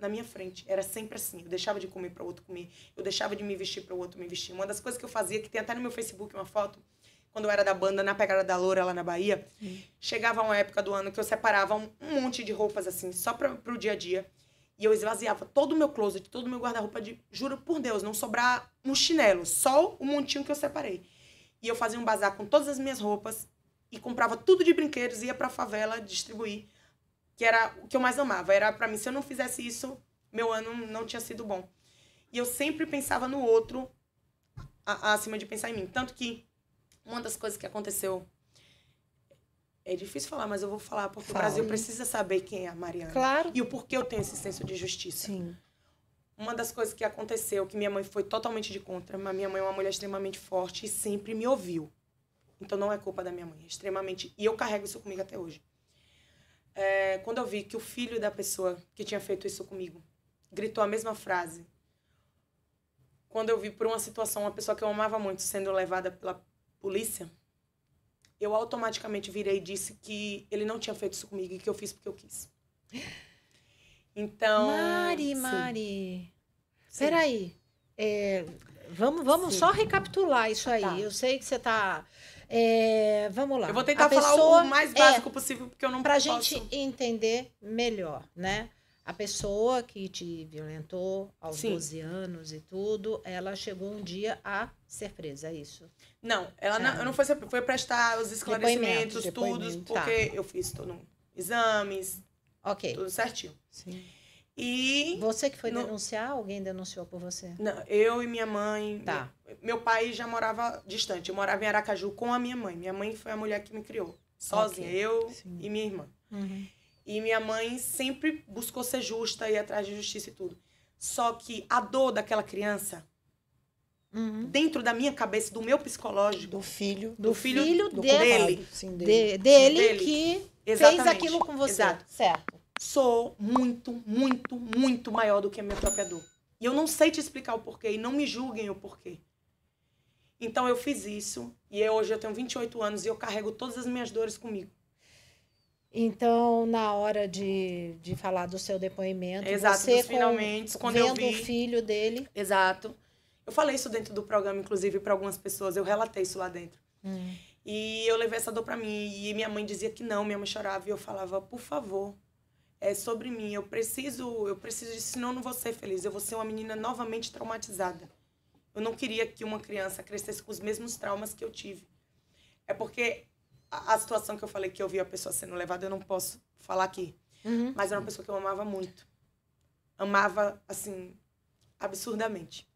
na minha frente. Era sempre assim. Eu deixava de comer para o outro comer. Eu deixava de me vestir para o outro me vestir. Uma das coisas que eu fazia, que tem até no meu Facebook uma foto, quando eu era da banda na pegada da loura lá na Bahia, Sim. chegava uma época do ano que eu separava um, um monte de roupas assim, só para o dia a dia. E eu esvaziava todo o meu closet, todo o meu guarda-roupa de, juro por Deus, não sobrar um chinelo, só o montinho que eu separei. E eu fazia um bazar com todas as minhas roupas e comprava tudo de brinquedos, ia pra favela distribuir que era o que eu mais amava. Era para mim, se eu não fizesse isso, meu ano não tinha sido bom. E eu sempre pensava no outro a, a, acima de pensar em mim. Tanto que uma das coisas que aconteceu. É difícil falar, mas eu vou falar porque o Brasil precisa saber quem é a Mariana. Claro. E o porquê eu tenho esse senso de justiça. Sim. Uma das coisas que aconteceu, que minha mãe foi totalmente de contra, mas minha mãe é uma mulher extremamente forte e sempre me ouviu. Então não é culpa da minha mãe, é extremamente. E eu carrego isso comigo até hoje é, quando eu vi que o filho da pessoa que tinha feito isso comigo gritou a mesma frase, quando eu vi por uma situação uma pessoa que eu amava muito sendo levada pela polícia, eu automaticamente virei e disse que ele não tinha feito isso comigo e que eu fiz porque eu quis. Então. Mari, Mari. Peraí. É, vamos vamos só recapitular isso aí. Tá. Eu sei que você está é, vamos lá. Eu vou tentar a falar o mais é básico é, possível, porque eu não pra posso... Pra gente entender melhor, né? A pessoa que te violentou aos Sim. 12 anos e tudo, ela chegou um dia a ser presa, é isso? Não, ela não, tá. eu não fui, fui prestar os esclarecimentos, depoimento, depoimento, tudo, tá. porque tá. eu fiz todo um, exames, okay. tudo certinho. Sim. E você que foi no... denunciar? Alguém denunciou por você? Não, eu e minha mãe. Tá. Meu pai já morava distante. Eu morava em Aracaju com a minha mãe. Minha mãe foi a mulher que me criou, sozinha, okay. eu Sim. e minha irmã. Uhum. E minha mãe sempre buscou ser justa e atrás de justiça e tudo. Só que a dor daquela criança Uhum. dentro da minha cabeça, do meu psicológico. Do filho. Do, do filho, filho do, dele. Dele. Sim, dele. De, dele, dele. que Exatamente. fez aquilo com você. Exato. Certo sou muito, muito, muito maior do que a minha própria dor. E eu não sei te explicar o porquê, e não me julguem o porquê. Então eu fiz isso, e eu, hoje eu tenho 28 anos e eu carrego todas as minhas dores comigo. Então, na hora de, de falar do seu depoimento, Exato, você finalmente, quando vendo eu vi, o filho dele. Exato. Eu falei isso dentro do programa, inclusive, para algumas pessoas, eu relatei isso lá dentro. Hum. E eu levei essa dor para mim. E minha mãe dizia que não, minha mãe chorava. E eu falava, por favor, é, sobre mim. Eu preciso, eu preciso disso, senão eu não vou ser feliz. Eu vou ser uma menina novamente traumatizada. Eu não queria que uma criança crescesse com os mesmos traumas que eu tive. É porque a, a situação que eu falei que eu vi a pessoa sendo levada, eu não posso falar aqui. Uhum. Mas era uma pessoa que eu amava muito. Amava, assim, absurdamente.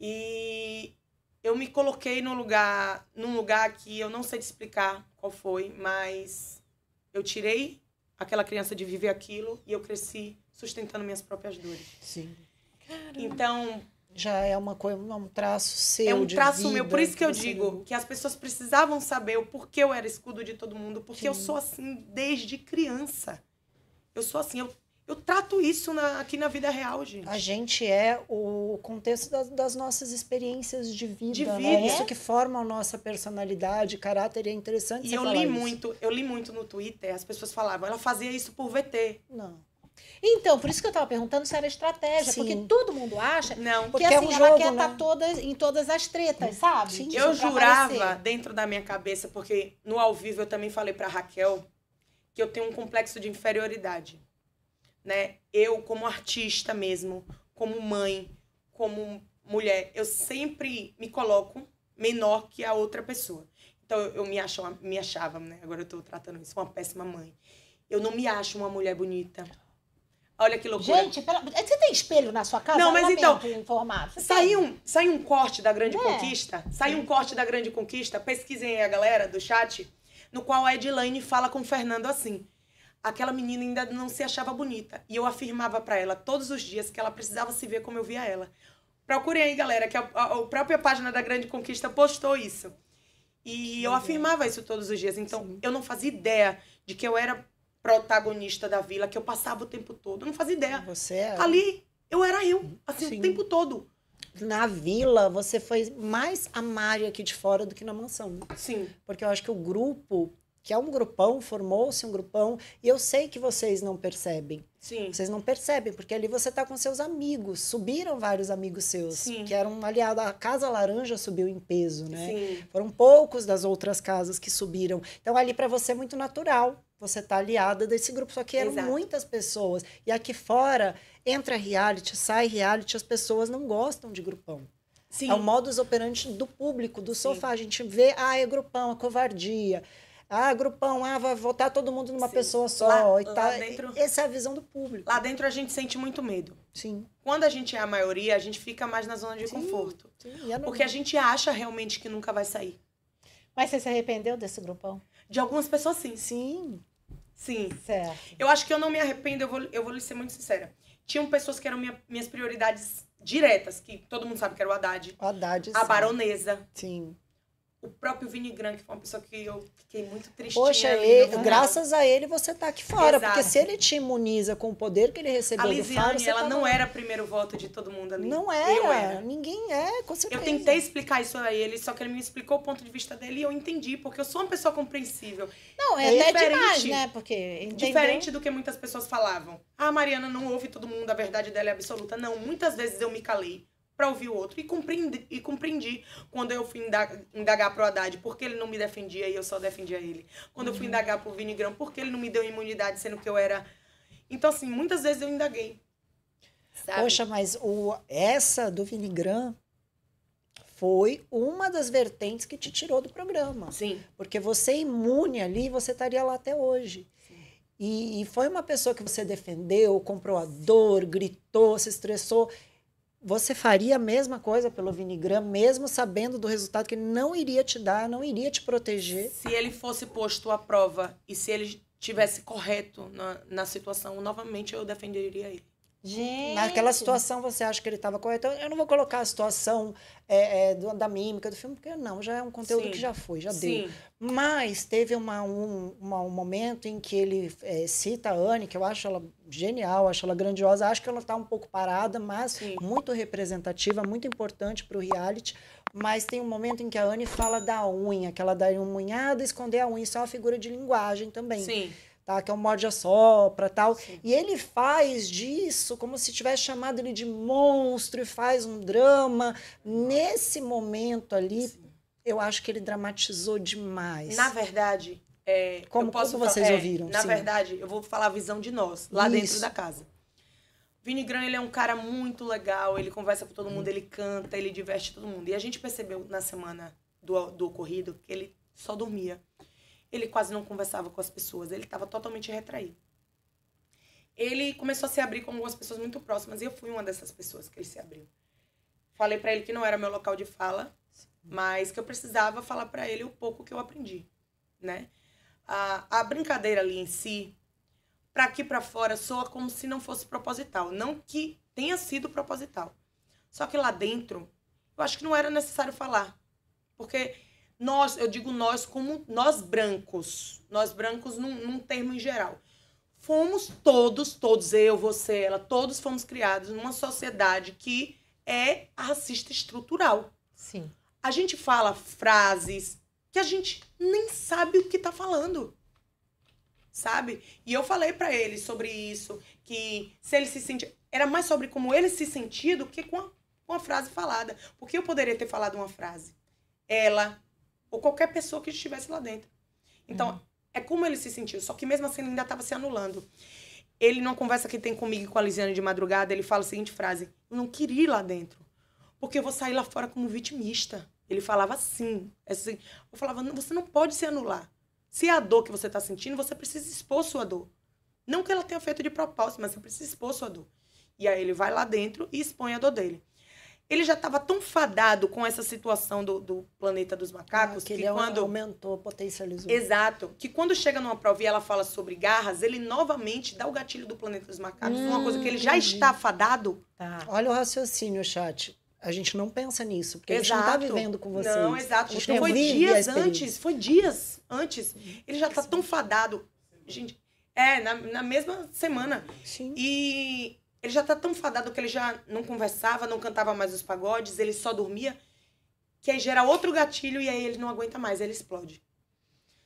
E eu me coloquei no lugar, num lugar que eu não sei te explicar qual foi, mas eu tirei aquela criança de viver aquilo e eu cresci sustentando minhas próprias dores. Sim. Caramba. Então já é uma coisa, é um traço seu É um traço vida, meu, por isso que, que eu assim. digo viu? que as pessoas precisavam saber o porquê eu era escudo de todo mundo, porque Sim. eu sou assim desde criança. Eu sou assim, eu eu trato isso na, aqui na vida real, gente. A gente é o contexto das, das nossas experiências de vida. De né? vida. Né? É isso que forma a nossa personalidade, caráter. É interessante E eu li isso. muito, eu li muito no Twitter, as pessoas falavam, ela fazia isso por VT. Não. Então, por isso que eu estava perguntando se era estratégia, Sim. porque todo mundo acha Não, que assim, é um assim, jogo, ela quer tá né? estar em todas as tretas, sabe? Sim, eu jurava aparecer. dentro da minha cabeça, porque no ao vivo eu também falei para Raquel que eu tenho um complexo de inferioridade né? Eu como artista mesmo, como mãe, como mulher, eu sempre me coloco menor que a outra pessoa. Então eu me acho me achava, né? Agora eu tô tratando isso uma péssima mãe. Eu não me acho uma mulher bonita. Olha que loucura. Gente, pela... É você tem espelho na sua casa? Não, mas então. Saiu um, sai um corte da Grande é. Conquista. Saiu um corte da Grande Conquista. Pesquisem aí a galera do chat. No qual a Edlaine fala com o Fernando assim aquela menina ainda não se achava bonita. E eu afirmava para ela todos os dias que ela precisava se ver como eu via ela. Procurem aí, galera, que a, a, a própria página da Grande Conquista postou isso. E eu afirmava isso todos os dias. Então, Sim. eu não fazia ideia de que eu era protagonista da vila, que eu passava o tempo todo. Eu não fazia ideia. Você é... Ali, eu era eu, assim, Sim. o tempo todo. Na vila, você foi mais a Mari aqui de fora do que na mansão. Né? Sim. Porque eu acho que o grupo que é um grupão, formou-se um grupão, e eu sei que vocês não percebem. Sim. Vocês não percebem, porque ali você está com seus amigos. Subiram vários amigos seus, Sim. que eram aliados. A Casa Laranja subiu em peso, né? Sim. Foram poucos das outras casas que subiram. Então, ali para você é muito natural você tá aliada desse grupo. Só que eram Exato. muitas pessoas. E aqui fora, entra reality, sai reality, as pessoas não gostam de grupão. Sim. É o modus operandi do público, do sofá. A gente vê, ah, é grupão, é covardia. Ah, grupão, ah, vai votar todo mundo numa Sim. pessoa só lá, e tal. Dentro, Essa é a visão do público. Lá dentro a gente sente muito medo. Sim. Quando a gente é a maioria, a gente fica mais na zona de Sim. conforto. Sim, é porque a gente acha realmente que nunca vai sair. Mas você se arrependeu desse grupão? De algumas pessoas, sim. Sim. Sim. Certo. Eu acho que eu não me arrependo, eu vou, eu vou lhe ser muito sincera. Tinham pessoas que eram minha, minhas prioridades diretas, que todo mundo sabe que era o Haddad. O Haddad, A sim. Baronesa. Sim o próprio Vini Gran, que foi uma pessoa que eu fiquei muito triste. Poxa, ele, né? graças a ele você tá aqui fora, Exato. porque se ele te imuniza com o poder que ele recebeu a Lisiane, você ela tá não no... era primeiro voto de todo mundo ali. Não era, era. ninguém é, com certeza. Eu tentei explicar isso a ele, só que ele me explicou o ponto de vista dele e eu entendi, porque eu sou uma pessoa compreensível. Não, é, é até demais, né? Porque entendeu? diferente do que muitas pessoas falavam. Ah, Mariana não ouve todo mundo, a verdade dela é absoluta. Não, muitas vezes eu me calei para ouvir o outro. E compreendi, e compreendi quando eu fui indagar, indagar pro Haddad porque ele não me defendia e eu só defendia ele. Quando eu fui uhum. indagar pro Vinigrão porque ele não me deu imunidade, sendo que eu era. Então, assim, muitas vezes eu indaguei. Sabe? Poxa, mas o, essa do Vinigram foi uma das vertentes que te tirou do programa. Sim. Porque você é imune ali, você estaria lá até hoje. e, foi uma pessoa que você defendeu, comprou a dor, gritou, se estressou você faria a mesma coisa pelo Vinigram, mesmo sabendo do resultado que ele não iria te dar, não iria te proteger? Se ele fosse posto à prova e se ele tivesse correto na, na situação, novamente eu defenderia ele. Gente. Naquela situação você acha que ele estava correto. Eu não vou colocar a situação é, é, da mímica do filme, porque não, já é um conteúdo Sim. que já foi, já Sim. deu. Mas teve uma, um, uma, um momento em que ele é, cita a Anne, que eu acho ela genial, acho ela grandiosa, acho que ela está um pouco parada, mas Sim. muito representativa, muito importante para o reality. Mas tem um momento em que a Anne fala da unha, que ela dá uma unhada, esconder a unha, isso é uma figura de linguagem também. Sim tá? Que é um morde assopra tal. Sim. E ele faz disso como se tivesse chamado ele de monstro e faz um drama. Nesse momento ali, Sim. eu acho que ele dramatizou demais. Na verdade, é, como, posso, como vocês é, ouviram? Na sim. verdade, eu vou falar a visão de nós, lá Isso. dentro da casa. Vini Gran, ele é um cara muito legal, ele conversa com todo mundo, ele canta, ele diverte todo mundo. E a gente percebeu na semana do, do ocorrido que ele só dormia. Ele quase não conversava com as pessoas, ele estava totalmente retraído. Ele começou a se abrir com algumas pessoas muito próximas e eu fui uma dessas pessoas que ele se abriu. Falei para ele que não era meu local de fala, mas que eu precisava falar para ele o pouco que eu aprendi, né? A, a brincadeira ali em si, para aqui para fora soa como se não fosse proposital, não que tenha sido proposital. Só que lá dentro, eu acho que não era necessário falar, porque nós, eu digo nós como nós brancos, nós brancos num, num termo em geral. Fomos todos, todos, eu, você, ela, todos fomos criados numa sociedade que é racista estrutural. Sim. A gente fala frases que a gente nem sabe o que tá falando. Sabe? E eu falei para ele sobre isso, que se ele se sentia. Era mais sobre como ele se sentia do que com a, com a frase falada. Porque eu poderia ter falado uma frase. Ela ou qualquer pessoa que estivesse lá dentro. Então, uhum. é como ele se sentiu. Só que mesmo assim, ele ainda estava se anulando. Ele, numa conversa que tem comigo e com a Lisiane de madrugada, ele fala a seguinte frase: Eu não queria ir lá dentro, porque eu vou sair lá fora como vitimista. Ele falava assim, assim. Eu falava: Você não pode se anular. Se é a dor que você está sentindo, você precisa expor sua dor. Não que ela tenha feito de propósito, mas você precisa expor sua dor. E aí ele vai lá dentro e expõe a dor dele ele já estava tão fadado com essa situação do, do planeta dos macacos ah, que, que ele quando aumentou, potencializou. Exato, que quando chega numa prova e ela fala sobre garras, ele novamente dá o gatilho do planeta dos macacos, hum, uma coisa que ele já hum, está fadado. Tá. Olha o raciocínio, chat. A gente não pensa nisso, porque exato. a gente não está vivendo com vocês. Não, exato. Não foi dias antes, foi dias antes. Hum, ele já está tão fadado. Gente, é, na, na mesma semana. Sim. E ele já tá tão fadado que ele já não conversava, não cantava mais os pagodes, ele só dormia. Que aí gera outro gatilho e aí ele não aguenta mais, ele explode.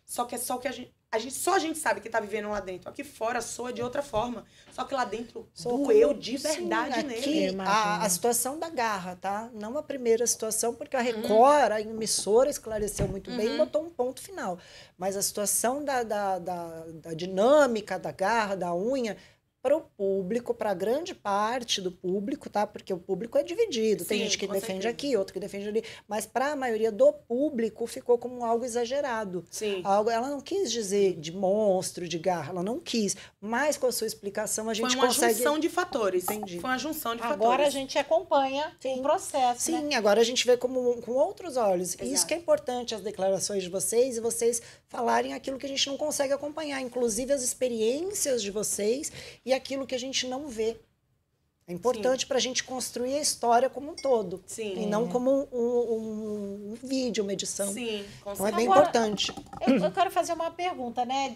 Só que é só que a gente, a gente só a gente sabe que tá vivendo lá dentro. Aqui fora soa de outra forma. Só que lá dentro Sou doeu de verdade Sim, nele. A, a, situação da garra, tá? Não a primeira situação, porque a uhum. Record, uhum. a emissora, esclareceu muito uhum. bem e uhum. botou um ponto final. Mas a situação da, da, da, da dinâmica da garra, da unha, para o público, para grande parte do público, tá? Porque o público é dividido, Sim, tem gente que defende certeza. aqui, outro que defende ali, mas para a maioria do público ficou como algo exagerado. Sim. Algo, ela não quis dizer de monstro, de garra, ela não quis, mas com a sua explicação a gente consegue Foi uma consegue... junção de fatores, entendi. Foi uma junção de agora fatores. Agora a gente acompanha Sim. o processo, Sim, né? agora a gente vê como, com outros olhos. Exato. Isso que é importante as declarações de vocês e vocês falarem aquilo que a gente não consegue acompanhar, inclusive as experiências de vocês e aquilo que a gente não vê. É importante para a gente construir a história como um todo. Sim. E não como um, um, um vídeo, uma edição. Sim, com então é bem Agora, importante. Eu, eu, quero fazer uma pergunta, né?